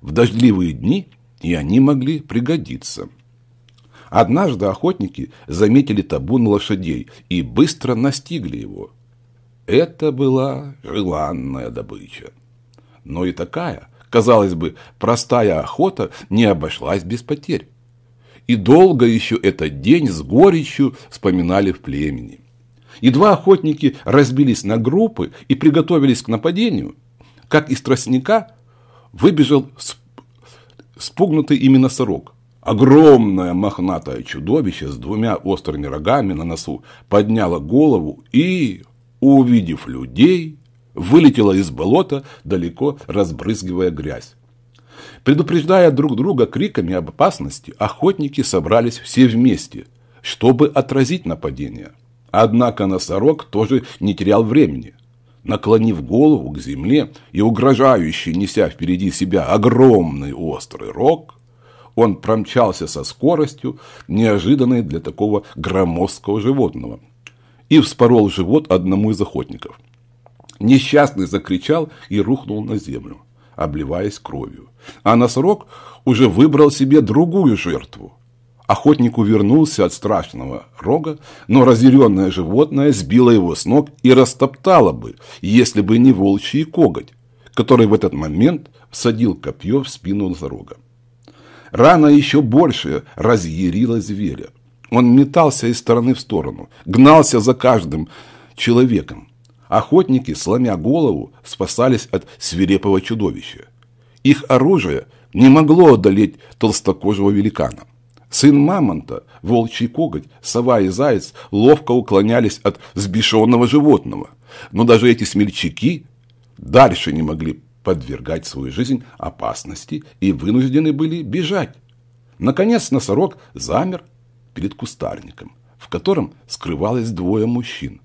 A: в дождливые дни и они могли пригодиться. Однажды охотники заметили табун лошадей и быстро настигли его. Это была желанная добыча. Но и такая, казалось бы, простая охота не обошлась без потерь. И долго еще этот день с горечью вспоминали в племени. Едва охотники разбились на группы и приготовились к нападению, как из тростника выбежал спугнутый ими носорог. Огромное мохнатое чудовище с двумя острыми рогами на носу подняло голову и, увидев людей, вылетело из болота, далеко разбрызгивая грязь. Предупреждая друг друга криками об опасности, охотники собрались все вместе, чтобы отразить нападение. Однако носорог тоже не терял времени. Наклонив голову к земле и угрожающе неся впереди себя огромный острый рог, он промчался со скоростью, неожиданной для такого громоздкого животного, и вспорол живот одному из охотников. Несчастный закричал и рухнул на землю, обливаясь кровью. А носорог уже выбрал себе другую жертву – Охотник увернулся от страшного рога, но разъяренное животное сбило его с ног и растоптало бы, если бы не волчий коготь, который в этот момент всадил копье в спину рога. Рана еще больше разъярила зверя. Он метался из стороны в сторону, гнался за каждым человеком. Охотники, сломя голову, спасались от свирепого чудовища. Их оружие не могло одолеть толстокожего великана. Сын мамонта, волчий коготь, сова и заяц ловко уклонялись от сбешенного животного. Но даже эти смельчаки дальше не могли подвергать свою жизнь опасности и вынуждены были бежать. Наконец носорог замер перед кустарником, в котором скрывалось двое мужчин.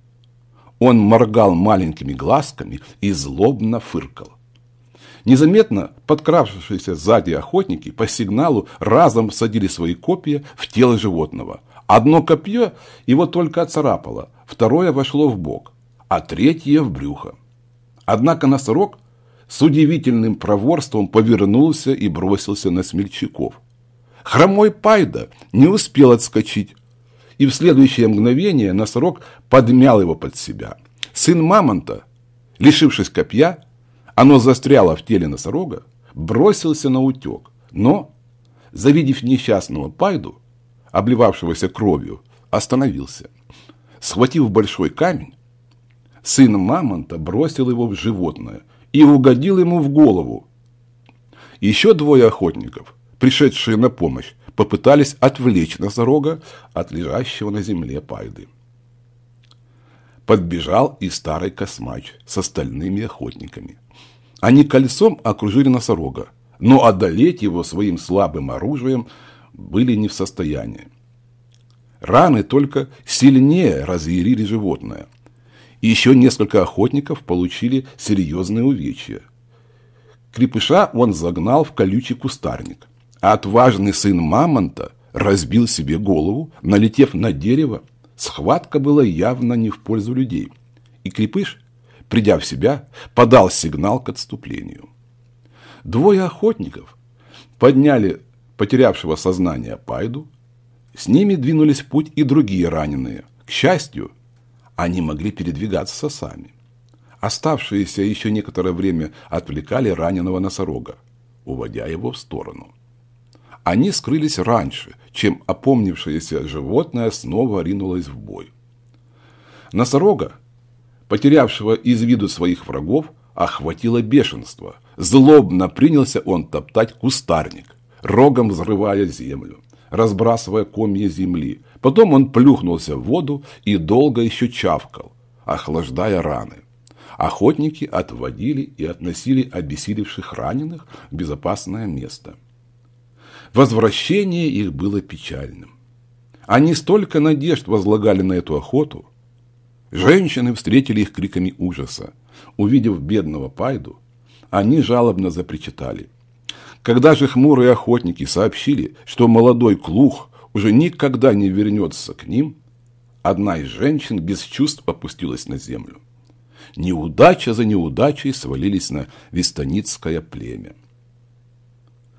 A: Он моргал маленькими глазками и злобно фыркал. Незаметно подкравшиеся сзади охотники по сигналу разом всадили свои копья в тело животного. Одно копье его только оцарапало, второе вошло в бок, а третье в брюхо. Однако носорог с удивительным проворством повернулся и бросился на смельчаков. Хромой Пайда не успел отскочить, и в следующее мгновение носорог подмял его под себя. Сын мамонта, лишившись копья, оно застряло в теле носорога, бросился на утек, но, завидев несчастного Пайду, обливавшегося кровью, остановился. Схватив большой камень, сын мамонта бросил его в животное и угодил ему в голову. Еще двое охотников, пришедшие на помощь, попытались отвлечь носорога от лежащего на земле пайды. Подбежал и старый космач с остальными охотниками. Они кольцом окружили носорога, но одолеть его своим слабым оружием были не в состоянии. Раны только сильнее разъярили животное. И еще несколько охотников получили серьезные увечья. Крепыша он загнал в колючий кустарник, а отважный сын мамонта разбил себе голову, налетев на дерево. Схватка была явно не в пользу людей. И Крепыш придя в себя, подал сигнал к отступлению. Двое охотников подняли потерявшего сознание Пайду, с ними двинулись в путь и другие раненые. К счастью, они могли передвигаться сами. Оставшиеся еще некоторое время отвлекали раненого носорога, уводя его в сторону. Они скрылись раньше, чем опомнившееся животное снова ринулось в бой. Носорога потерявшего из виду своих врагов, охватило бешенство. Злобно принялся он топтать кустарник, рогом взрывая землю, разбрасывая комья земли. Потом он плюхнулся в воду и долго еще чавкал, охлаждая раны. Охотники отводили и относили обессилевших раненых в безопасное место. Возвращение их было печальным. Они столько надежд возлагали на эту охоту – Женщины встретили их криками ужаса. Увидев бедного Пайду, они жалобно запричитали. Когда же хмурые охотники сообщили, что молодой Клух уже никогда не вернется к ним, одна из женщин без чувств опустилась на землю. Неудача за неудачей свалились на вестоницкое племя.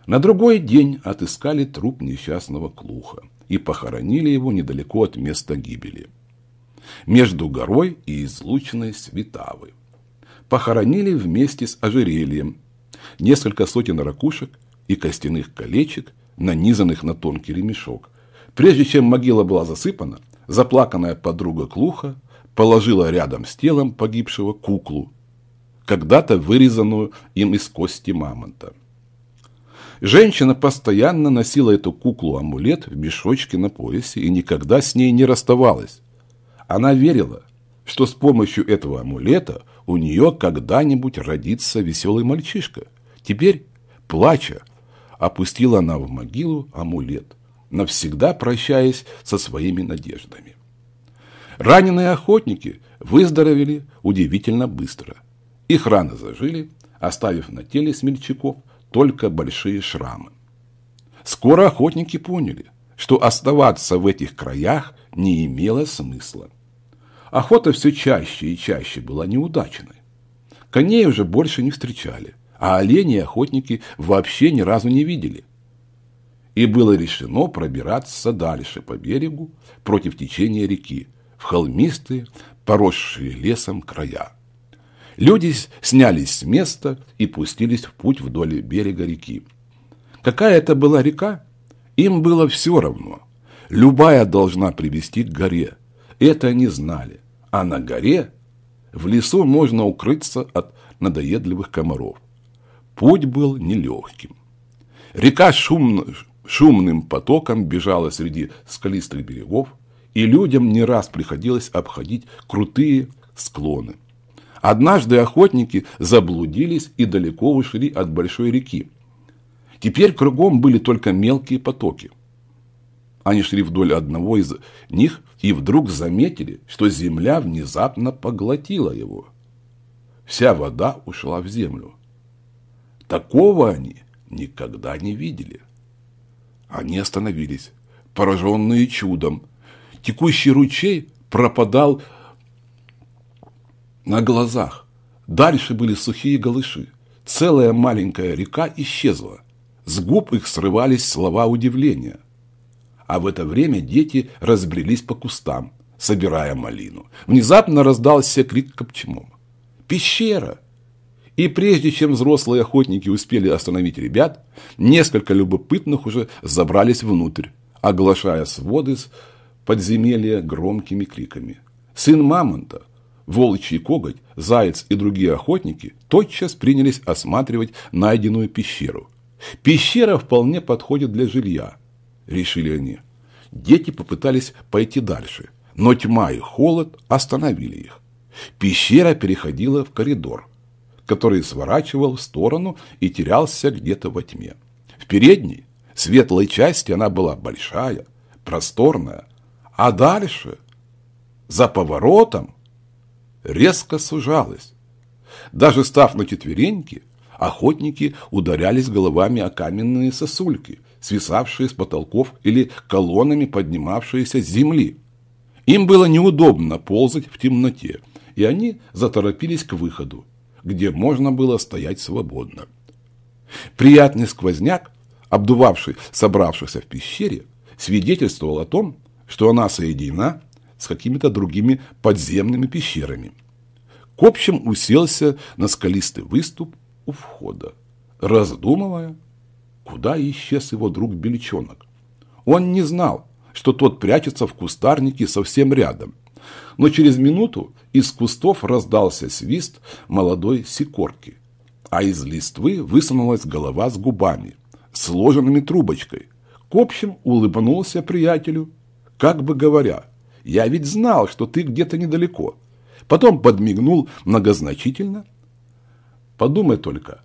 A: На другой день отыскали труп несчастного Клуха и похоронили его недалеко от места гибели между горой и излученной Светавы. Похоронили вместе с ожерельем, несколько сотен ракушек и костяных колечек, нанизанных на тонкий ремешок. Прежде чем могила была засыпана, заплаканная подруга Клуха положила рядом с телом погибшего куклу, когда-то вырезанную им из кости мамонта. Женщина постоянно носила эту куклу-амулет в мешочке на поясе и никогда с ней не расставалась. Она верила, что с помощью этого амулета у нее когда-нибудь родится веселый мальчишка. Теперь, плача, опустила она в могилу амулет, навсегда прощаясь со своими надеждами. Раненые охотники выздоровели удивительно быстро. Их раны зажили, оставив на теле смельчаков только большие шрамы. Скоро охотники поняли, что оставаться в этих краях – не имело смысла. Охота все чаще и чаще была неудачной. Коней уже больше не встречали, а оленей охотники вообще ни разу не видели. И было решено пробираться дальше по берегу против течения реки, в холмистые, поросшие лесом края. Люди снялись с места и пустились в путь вдоль берега реки. Какая это была река, им было все равно любая должна привести к горе. Это они знали. А на горе, в лесу можно укрыться от надоедливых комаров. Путь был нелегким. Река шумно, шумным потоком бежала среди скалистых берегов, и людям не раз приходилось обходить крутые склоны. Однажды охотники заблудились и далеко ушли от большой реки. Теперь кругом были только мелкие потоки. Они шли вдоль одного из них и вдруг заметили, что земля внезапно поглотила его. Вся вода ушла в землю. Такого они никогда не видели. Они остановились, пораженные чудом. Текущий ручей пропадал на глазах. Дальше были сухие голыши. Целая маленькая река исчезла. С губ их срывались слова удивления а в это время дети разбрелись по кустам, собирая малину. Внезапно раздался крик Копчимова. «Пещера!» И прежде чем взрослые охотники успели остановить ребят, несколько любопытных уже забрались внутрь, оглашая своды с подземелья громкими криками. Сын мамонта, волчий коготь, заяц и другие охотники тотчас принялись осматривать найденную пещеру. Пещера вполне подходит для жилья – решили они. Дети попытались пойти дальше, но тьма и холод остановили их. Пещера переходила в коридор, который сворачивал в сторону и терялся где-то во тьме. В передней, светлой части она была большая, просторная, а дальше, за поворотом, резко сужалась. Даже став на четвереньки, охотники ударялись головами о каменные сосульки, свисавшие с потолков или колоннами поднимавшиеся с земли. Им было неудобно ползать в темноте, и они заторопились к выходу, где можно было стоять свободно. Приятный сквозняк, обдувавший собравшихся в пещере, свидетельствовал о том, что она соединена с какими-то другими подземными пещерами. Копчем уселся на скалистый выступ у входа, раздумывая Куда исчез его друг Бельчонок? Он не знал, что тот прячется в кустарнике совсем рядом. Но через минуту из кустов раздался свист молодой секорки, а из листвы высунулась голова с губами, сложенными трубочкой. К общим улыбнулся приятелю, как бы говоря, «Я ведь знал, что ты где-то недалеко». Потом подмигнул многозначительно. «Подумай только,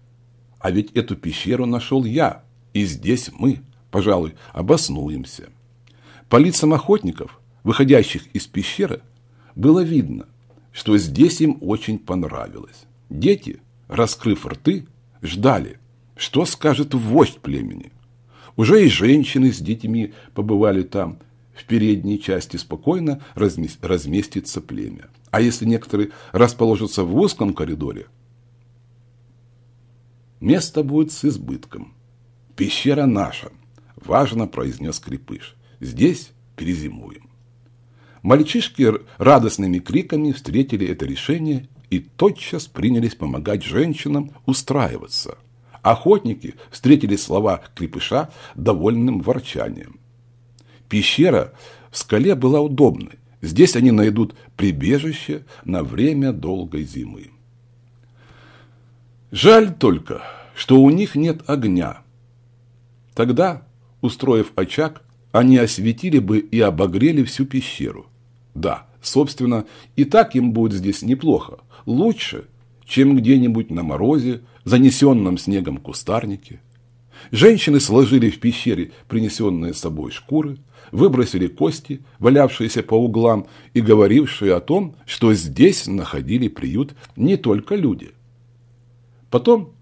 A: а ведь эту пещеру нашел я». И здесь мы, пожалуй, обоснуемся. По лицам охотников, выходящих из пещеры, было видно, что здесь им очень понравилось. Дети, раскрыв рты, ждали, что скажет вождь племени. Уже и женщины с детьми побывали там. В передней части спокойно разместится племя. А если некоторые расположатся в узком коридоре, место будет с избытком. «Пещера наша», – важно произнес Крепыш. «Здесь перезимуем». Мальчишки радостными криками встретили это решение и тотчас принялись помогать женщинам устраиваться. Охотники встретили слова крепыша довольным ворчанием. Пещера в скале была удобной. Здесь они найдут прибежище на время долгой зимы. Жаль только, что у них нет огня, Тогда, устроив очаг, они осветили бы и обогрели всю пещеру. Да, собственно, и так им будет здесь неплохо. Лучше, чем где-нибудь на морозе, занесенном снегом кустарнике. Женщины сложили в пещере принесенные с собой шкуры, выбросили кости, валявшиеся по углам и говорившие о том, что здесь находили приют не только люди. Потом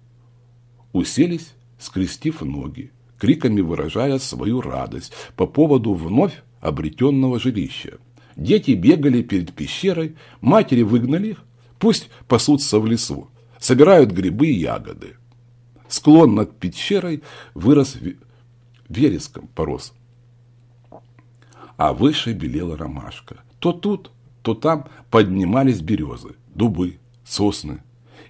A: уселись, скрестив ноги, криками выражая свою радость по поводу вновь обретенного жилища. Дети бегали перед пещерой, матери выгнали их, пусть пасутся в лесу, собирают грибы и ягоды. Склон над пещерой вырос вереском, порос. А выше белела ромашка. То тут, то там поднимались березы, дубы, сосны.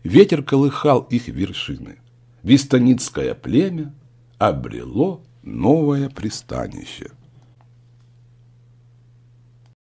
A: Ветер колыхал их вершины. Вистаницкое племя обрело новое пристанище.